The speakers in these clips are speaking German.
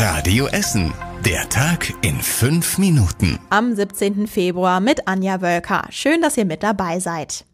Radio Essen. Der Tag in fünf Minuten. Am 17. Februar mit Anja Wölker. Schön, dass ihr mit dabei seid.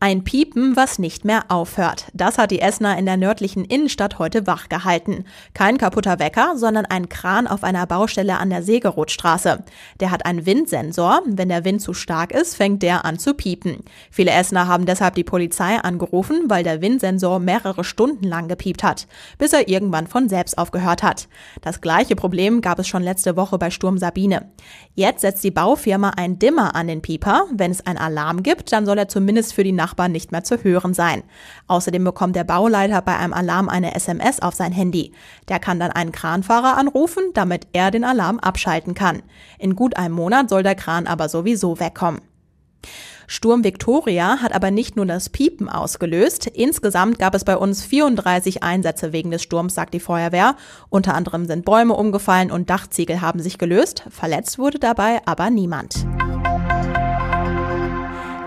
Ein Piepen, was nicht mehr aufhört. Das hat die Essener in der nördlichen Innenstadt heute wachgehalten. Kein kaputter Wecker, sondern ein Kran auf einer Baustelle an der Segerothstraße. Der hat einen Windsensor. Wenn der Wind zu stark ist, fängt der an zu piepen. Viele Essener haben deshalb die Polizei angerufen, weil der Windsensor mehrere Stunden lang gepiept hat, bis er irgendwann von selbst aufgehört hat. Das gleiche Problem gab es schon letzte Woche bei Sturm Sabine. Jetzt setzt die Baufirma einen Dimmer an den Pieper. Wenn es einen Alarm gibt, dann soll er zumindest zumindest für die Nachbarn nicht mehr zu hören sein. Außerdem bekommt der Bauleiter bei einem Alarm eine SMS auf sein Handy. Der kann dann einen Kranfahrer anrufen, damit er den Alarm abschalten kann. In gut einem Monat soll der Kran aber sowieso wegkommen. Sturm Victoria hat aber nicht nur das Piepen ausgelöst. Insgesamt gab es bei uns 34 Einsätze wegen des Sturms, sagt die Feuerwehr. Unter anderem sind Bäume umgefallen und Dachziegel haben sich gelöst. Verletzt wurde dabei aber niemand.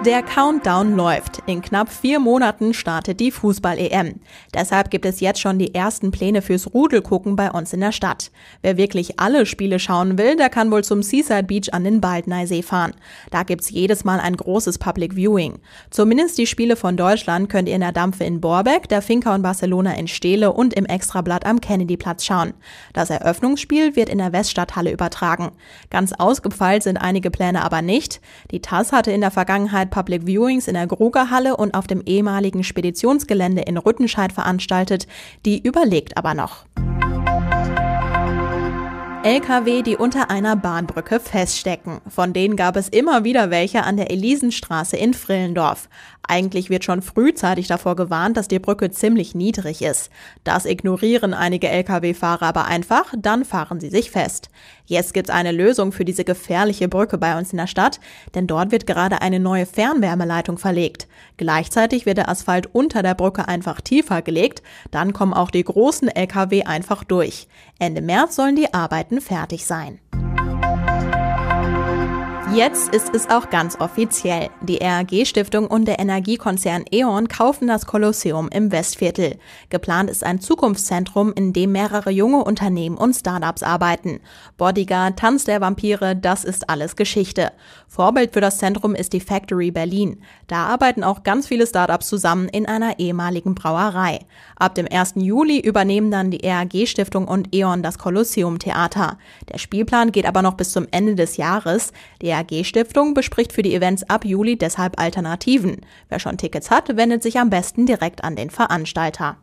Der Countdown läuft. In knapp vier Monaten startet die Fußball-EM. Deshalb gibt es jetzt schon die ersten Pläne fürs Rudelgucken bei uns in der Stadt. Wer wirklich alle Spiele schauen will, der kann wohl zum Seaside Beach an den Baldneisee fahren. Da gibt's jedes Mal ein großes Public Viewing. Zumindest die Spiele von Deutschland könnt ihr in der Dampfe in Borbeck, der Finca und Barcelona in Stele und im Extrablatt am Kennedyplatz schauen. Das Eröffnungsspiel wird in der Weststadthalle übertragen. Ganz ausgepfeilt sind einige Pläne aber nicht. Die TAS hatte in der Vergangenheit Public Viewings in der Grugerhalle und auf dem ehemaligen Speditionsgelände in Rüttenscheid veranstaltet, die überlegt aber noch. LKW, die unter einer Bahnbrücke feststecken. Von denen gab es immer wieder welche an der Elisenstraße in Frillendorf. Eigentlich wird schon frühzeitig davor gewarnt, dass die Brücke ziemlich niedrig ist. Das ignorieren einige Lkw-Fahrer aber einfach, dann fahren sie sich fest. Jetzt gibt's eine Lösung für diese gefährliche Brücke bei uns in der Stadt, denn dort wird gerade eine neue Fernwärmeleitung verlegt. Gleichzeitig wird der Asphalt unter der Brücke einfach tiefer gelegt, dann kommen auch die großen Lkw einfach durch. Ende März sollen die Arbeiten Monaten fertig sein. Jetzt ist es auch ganz offiziell. Die RAG-Stiftung und der Energiekonzern E.ON kaufen das Kolosseum im Westviertel. Geplant ist ein Zukunftszentrum, in dem mehrere junge Unternehmen und Startups arbeiten. Bodyguard, Tanz der Vampire, das ist alles Geschichte. Vorbild für das Zentrum ist die Factory Berlin. Da arbeiten auch ganz viele Startups zusammen in einer ehemaligen Brauerei. Ab dem 1. Juli übernehmen dann die RAG-Stiftung und E.ON das Kolosseum-Theater. Der Spielplan geht aber noch bis zum Ende des Jahres. Die DRG-Stiftung bespricht für die Events ab Juli deshalb Alternativen. Wer schon Tickets hat, wendet sich am besten direkt an den Veranstalter.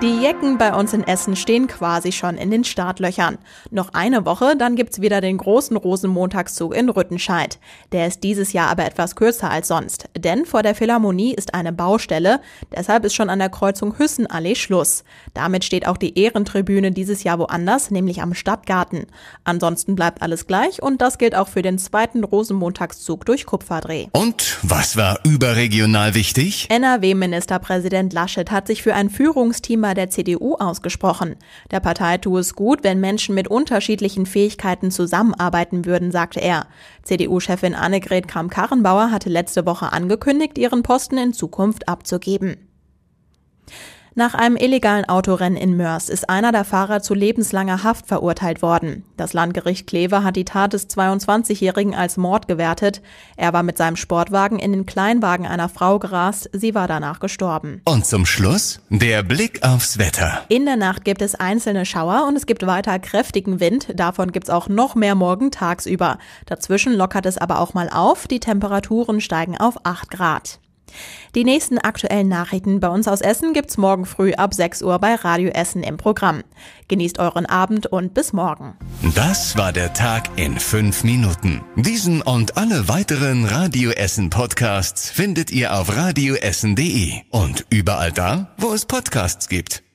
Die Jecken bei uns in Essen stehen quasi schon in den Startlöchern. Noch eine Woche, dann gibt's wieder den großen Rosenmontagszug in Rüttenscheid. Der ist dieses Jahr aber etwas kürzer als sonst, denn vor der Philharmonie ist eine Baustelle, deshalb ist schon an der Kreuzung Hüssenallee Schluss. Damit steht auch die Ehrentribüne dieses Jahr woanders, nämlich am Stadtgarten. Ansonsten bleibt alles gleich und das gilt auch für den zweiten Rosenmontagszug durch Kupferdreh. Und was war überregional wichtig? NRW-Ministerpräsident Laschet hat sich für ein Führungsteam Gegenüber der CDU ausgesprochen. Der Partei tue es gut, wenn Menschen mit unterschiedlichen Fähigkeiten zusammenarbeiten würden, sagte er. CDU-Chefin Annegret Kramp-Karrenbauer hatte letzte Woche angekündigt, ihren Posten in Zukunft abzugeben. Nach einem illegalen Autorennen in Mörs ist einer der Fahrer zu lebenslanger Haft verurteilt worden. Das Landgericht Kleve hat die Tat des 22-Jährigen als Mord gewertet. Er war mit seinem Sportwagen in den Kleinwagen einer Frau gerast. Sie war danach gestorben. Und zum Schluss der Blick aufs Wetter. In der Nacht gibt es einzelne Schauer und es gibt weiter kräftigen Wind. Davon gibt es auch noch mehr morgen tagsüber. Dazwischen lockert es aber auch mal auf. Die Temperaturen steigen auf 8 Grad. Die nächsten aktuellen Nachrichten bei uns aus Essen gibt's morgen früh ab 6 Uhr bei Radio Essen im Programm. Genießt euren Abend und bis morgen. Das war der Tag in 5 Minuten. Diesen und alle weiteren Radio Essen Podcasts findet ihr auf radioessen.de und überall da, wo es Podcasts gibt.